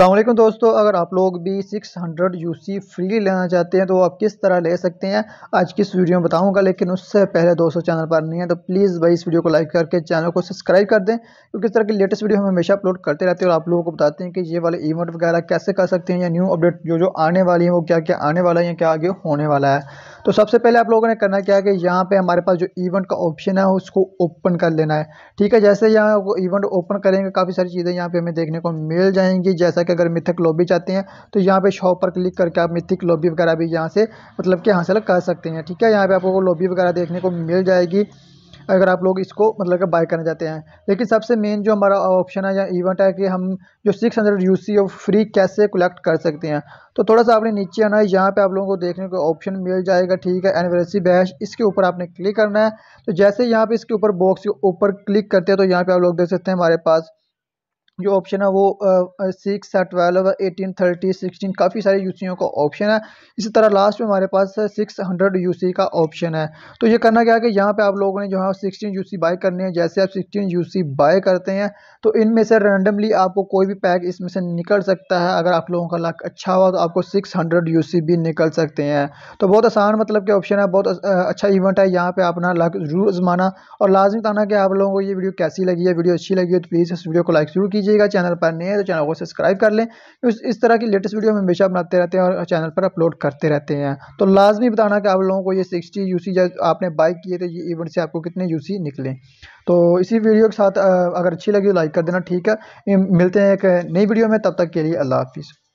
अल्लाम दोस्तों अगर आप लोग भी 600 सी फ्री लेना चाहते हैं तो आप किस तरह ले सकते हैं आज की इस वीडियो में बताऊंगा लेकिन उससे पहले दोस्तों चैनल पर नहीं है तो प्लीज़ भाई इस वीडियो को लाइक करके चैनल को सब्सक्राइब कर दें क्योंकि इस तरह की लेटेस्ट वीडियो हम हमेशा अपलोड करते रहते हैं और आप लोगों को बताते हैं कि ये वाले इवेंट वगैरह कैसे कर सकते हैं या न्यू अपडेट जो जो आने वाली है वो क्या क्या आने वाला है या क्या आगे होने वाला है तो सबसे पहले आप लोगों ने करना क्या है कि यहाँ पे हमारे पास जो इवेंट का ऑप्शन है उसको ओपन कर लेना है ठीक है जैसे यहाँ इवेंट ओपन करेंगे काफ़ी सारी चीज़ें यहाँ पे हमें देखने को मिल जाएंगी जैसा कि अगर मिथिक लॉबी चाहते हैं तो यहाँ पे शॉप पर क्लिक करके आप मिथिक लॉबी वगैरह भी यहाँ से मतलब कि हासिल कर सकते हैं ठीक है यहाँ पर आपको लॉबी वगैरह देखने को मिल जाएगी अगर आप लोग इसको मतलब कि बाय करना चाहते हैं लेकिन सबसे मेन जो हमारा ऑप्शन है या इवेंट है कि हम जो six hundred U C free कैसे कलेक्ट कर सकते हैं तो थोड़ा सा आपने नीचे आना है यहाँ पे आप लोगों को देखने को ऑप्शन मिल जाएगा ठीक है एनिवर्सरी बैच इसके ऊपर आपने क्लिक करना है तो जैसे यहाँ पे इसके ऊपर बॉक्स के ऊपर क्लिक करते हैं तो यहाँ पे आप लोग देख सकते हैं हमारे पास जो ऑप्शन है वो सिक्स है ट्वेल्व एटीन थर्टी सिक्सटीन काफ़ी सारे यू का ऑप्शन है इसी तरह लास्ट में हमारे पास सिक्स हंड्रेड यू का ऑप्शन है तो ये करना क्या है कि यहाँ पे आप लोगों ने जो है सिक्सटीन यू बाय करनी है जैसे आप सिक्सटीन यू बाय करते हैं तो इनमें से रैंडमली आपको कोई भी पैक इसमें से निकल सकता है अगर आप लोगों का लक अच्छा हुआ तो आपको सिक्स हंड्रेड यू भी निकल सकते हैं तो बहुत आसान मतलब के ऑप्शन है बहुत अच्छा इवेंट है यहाँ पर अपना लक जरूर आजमाना और लाजमी बताना कि आप लोगों को ये वीडियो कैसी लगी है वीडियो अच्छी लगी है तो प्लीज़ इस वीडियो को लाइक जरूर कीजिए कीजिएगा चैनल पर नए हैं तो चैनल को सब्सक्राइब कर लें इस तरह की लेटेस्ट वीडियो हम हमेशा बनाते रहते हैं और चैनल पर अपलोड करते रहते हैं तो लाजमी बताना कि आप लोगों को ये सिक्सटी यू सी आपने बाइक किए तो ये इवेंट से आपको कितने यू निकले तो इसी वीडियो के साथ अगर अच्छी लगी तो लाइक कर देना ठीक है मिलते हैं एक नई वीडियो में तब तक के लिए अल्लाह हाफिज़